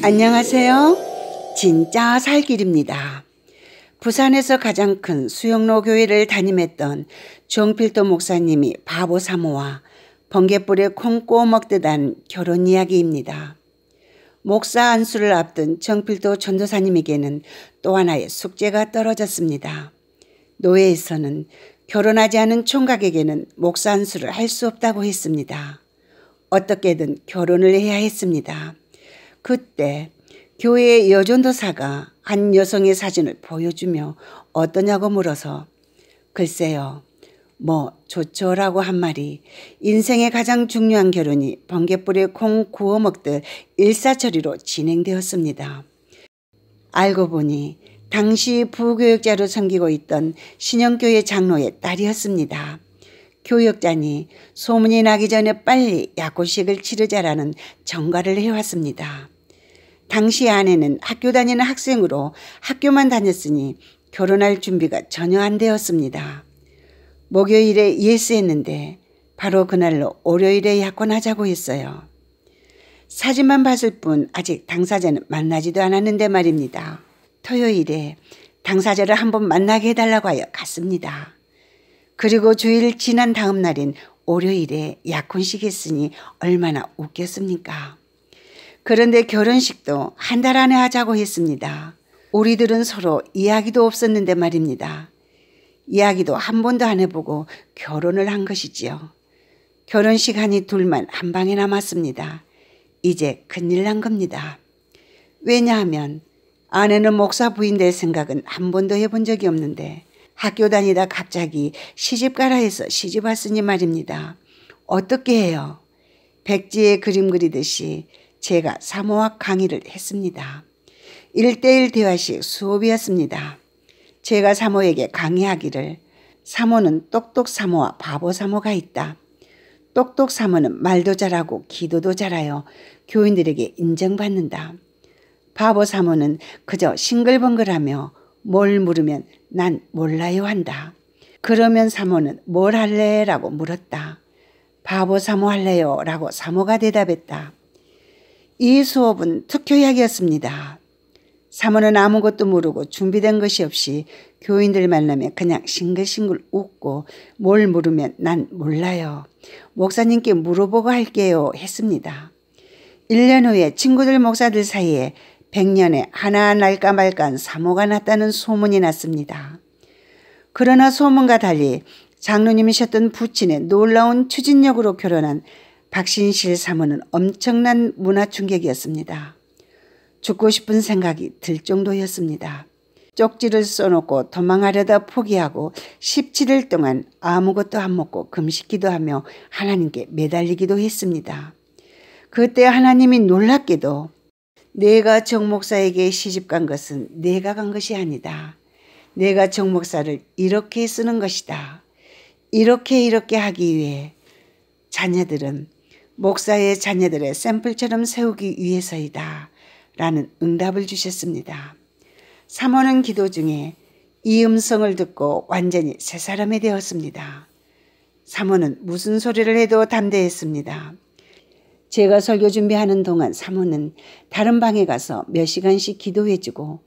안녕하세요. 진짜 살길입니다. 부산에서 가장 큰 수영로 교회를 담임했던 정필도 목사님이 바보 사모와 번개불에 콩꼬 먹듯 한 결혼 이야기입니다. 목사 안수를 앞둔 정필도 전도사님에게는 또 하나의 숙제가 떨어졌습니다. 노예에서는 결혼하지 않은 총각에게는 목사 안수를 할 수 없다고 했습니다. 어떻게든 결혼을 해야 했습니다. 그때 교회의 여전도사가 한 여성의 사진을 보여주며 어떠냐고 물어서 글쎄요. 뭐 좋죠라고 한 말이 인생의 가장 중요한 결혼이 번개불에 콩 구워 먹듯 일사천리로 진행되었습니다. 알고 보니 당시 부교역자로 섬기고 있던 신영교회 장로의 딸이었습니다. 교역자니 소문이 나기 전에 빨리 약고식을 치르자라는 정가를 해왔습니다. 당시 아내는 학교 다니는 학생으로 학교만 다녔으니 결혼할 준비가 전혀 안 되었습니다. 목요일에 예스했는데 바로 그날로 월요일에 약혼하자고 했어요. 사진만 봤을 뿐 아직 당사자는 만나지도 않았는데 말입니다. 토요일에 당사자를 한번 만나게 해달라고 하여 갔습니다. 그리고 주일 지난 다음 날인 월요일에 약혼식 했으니 얼마나 웃겼습니까? 그런데 결혼식도 한 달 안에 하자고 했습니다. 우리들은 서로 이야기도 없었는데 말입니다. 이야기도 한 번도 안 해보고 결혼을 한 것이지요. 결혼식 하니 둘만 한 방에 남았습니다. 이제 큰일 난 겁니다. 왜냐하면 아내는 목사 부인 될 생각은 한 번도 해본 적이 없는데 학교 다니다 갑자기 시집 가라 해서 시집 왔으니 말입니다. 어떻게 해요? 백지에 그림 그리듯이 제가 사모학 강의를 했습니다. 1대1 대화식 수업이었습니다. 제가 사모에게 강의하기를 사모는 똑똑 사모와 바보 사모가 있다. 똑똑 사모는 말도 잘하고 기도도 잘하여 교인들에게 인정받는다. 바보 사모는 그저 싱글벙글하며 뭘 물으면 난 몰라요 한다. 그러면 사모는 뭘 할래? 라고 물었다. 바보 사모 할래요? 라고 사모가 대답했다. 이 수업은 특효약이었습니다. 사모는 아무것도 모르고 준비된 것이 없이 교인들 만나면 그냥 싱글싱글 웃고 뭘 물으면 난 몰라요. 목사님께 물어보고 할게요 했습니다. 1년 후에 친구들 목사들 사이에 100년에 하나 날까 말까한 사모가 났다는 소문이 났습니다. 그러나 소문과 달리 장로님이셨던 부친의 놀라운 추진력으로 결혼한 박신실 사모는 엄청난 문화 충격이었습니다. 죽고 싶은 생각이 들 정도였습니다. 쪽지를 써놓고 도망하려다 포기하고 17일 동안 아무것도 안 먹고 금식기도 하며 하나님께 매달리기도 했습니다. 그때 하나님이 놀랍게도 내가 정 목사에게 시집 간 것은 내가 간 것이 아니다. 내가 정 목사를 이렇게 쓰는 것이다. 이렇게 이렇게 하기 위해 자녀들은 목사의 자녀들의 샘플처럼 세우기 위해서이다. 라는 응답을 주셨습니다. 사모는 기도 중에 이 음성을 듣고 완전히 새 사람이 되었습니다. 사모는 무슨 소리를 해도 담대했습니다. 제가 설교 준비하는 동안 사모는 다른 방에 가서 몇 시간씩 기도해주고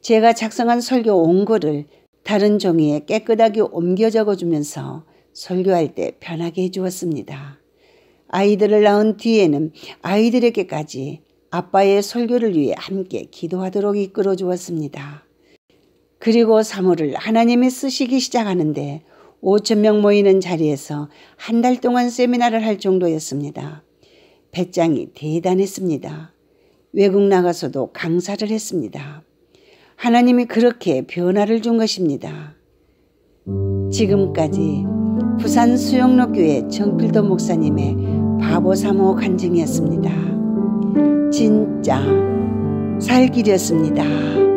제가 작성한 설교 온거를 다른 종이에 깨끗하게 옮겨 적어주면서 설교할 때 편하게 해주었습니다. 아이들을 낳은 뒤에는 아이들에게까지 아빠의 설교를 위해 함께 기도하도록 이끌어 주었습니다. 그리고 사물을 하나님이 쓰시기 시작하는데 5천 명 모이는 자리에서 한 달 동안 세미나를 할 정도였습니다. 배짱이 대단했습니다. 외국 나가서도 강사를 했습니다. 하나님이 그렇게 변화를 준 것입니다. 지금까지 부산 수영로교회 정필도 목사님의 바보 삼호 간증이었습니다. 진짜 살길이었습니다.